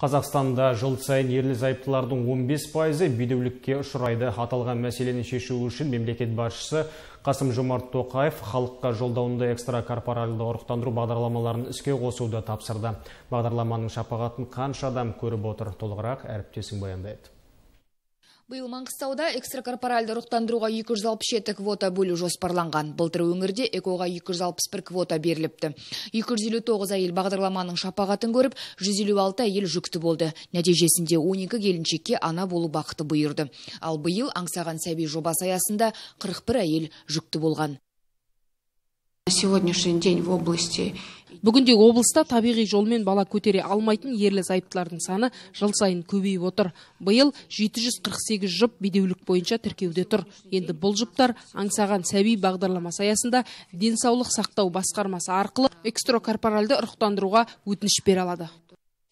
Қазақстанда жыл сайын ерлі зайыптылардың 15 пайызы бедеулікке ұшырайды. Аталған мәселені шешу үшін мемлекет басшысы Қасым Жомарт Тоқаев халыққа жолдауында экстракорпоральды ұрықтандыру бағдарламаларын іске қосуды тапсырды. Бағдарламаның шапағатын қанша адам көріп отыр толығырақ әріптесім баяндайды биыл маңғыстауда экстракорпоральды ұрықтандыруға 267 квота бөлі жоспарланған былтыр өңірде экоға 261 квота берліпті. 259 әйел бағдарламаның шапағатын көріп 156 әйел жүкті болды нәтижесінде 12 келіншекке ана болу бақыты бұйырды ал биыл аңсаған сәби жобасы аясында 41 әйел жүкті болған на сегодняшний день в области бүгінде облыста табиғи жолмен бала көтере алмайтын ерлі зайыптылардың саны жыл сайын көбейіп отыр биыл 748 жұп бедеулік бойынша тіркеуде тұр енді бұл жұптар аңсаған сәби бағдарламасы аясында денсаулық сақтау басқармасы арқылы экстракорпоральды ұрықтандыруға өтініш бере алады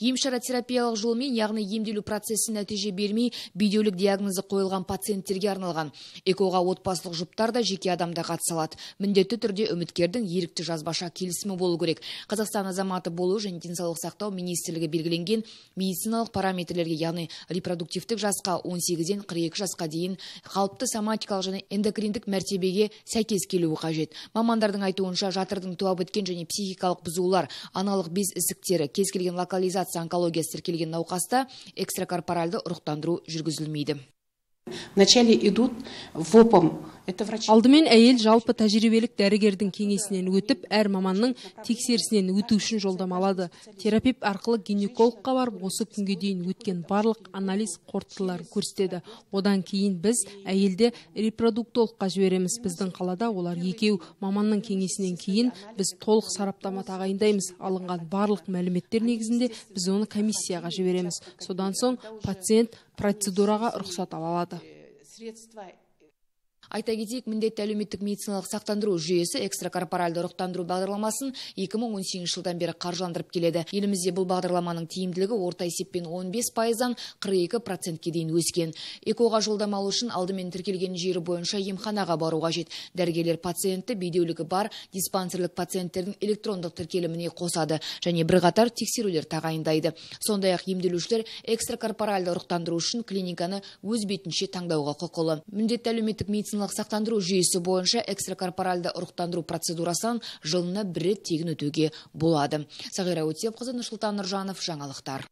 емшара-терапиялық жолмен яғни емделу процесі нәтиже бермей бедеулік диагнозы қойылған пациенттерге арналған экоға отбасылық жұптар да жеке адам да қатыса алады міндетті түрде үміткердің ерікті жазбаша келісімі болу керек қазақстан азаматы болу және денсаулық сақтау министрлігі белгіленген медициналық параметрлерге яғни репродуктивтік жасқа 18-ден 42 жасқа дейін қалыпты соматикалық және эндокриндік мәртебеге сәйкес келуі қажет мамандардың айтуынша жатырдың туа біткен және психикалық бұзулар аналық без ісіктері кез келген локализация операция онкологиясы тіркелген науқаста экстракорпоральды ұрықтандыру жүргізілмейді вначале идут вопом алдымен әйел жалпы тәжірибелік дәрігердің кеңесінен өтіп әр маманның тексерісінен өту үшін жолдама алады терапевт арқылы гинекологқа барып осы күнге дейін өткен барлық анализ қорытындыларын көрсетеді одан кейін біз әйелді репродуктологқа жібереміз біздің қалада олар екеу маманның кеңесінен кейін біз толық сараптама тағайындаймыз алынған барлық мәліметтер негізінде біз оны комиссияға жібереміз содан соң пациент процедураға рұқсат ала алады айта кетейік міндетті әлеуметтік медициналық сақтандыру жүйесі экстракорпоральды ұрықтандыру бағдарламасын 2018 жылдан бері қаржыландырып келеді елімізде бұл бағдарламаның тиімділігі орта есеппен 15 пайыздан 42 процентке дейін өскен экоға жолдама алу үшін алдымен тіркелген жері бойынша емханаға бару қажет дәрігерлер пациентті бедеулігі бар диспансерлік пациенттердің электрондық тіркеліміне қосады және бірқатар тексерулер тағайындайды сондай ақ емделушілер экстракорпоральды ұрықтандыру үшін клиниканы өз бетінше таңдауға құқылы міндетті әлеуметтік медициналық медициналық сақтандыру жүйесі бойынша экстракорпоральды ұрықтандыру процедурасын жылына бір рет тегін өтуге болады сағира өтепқызы нұрсұлтан нұржанов жаңалықтар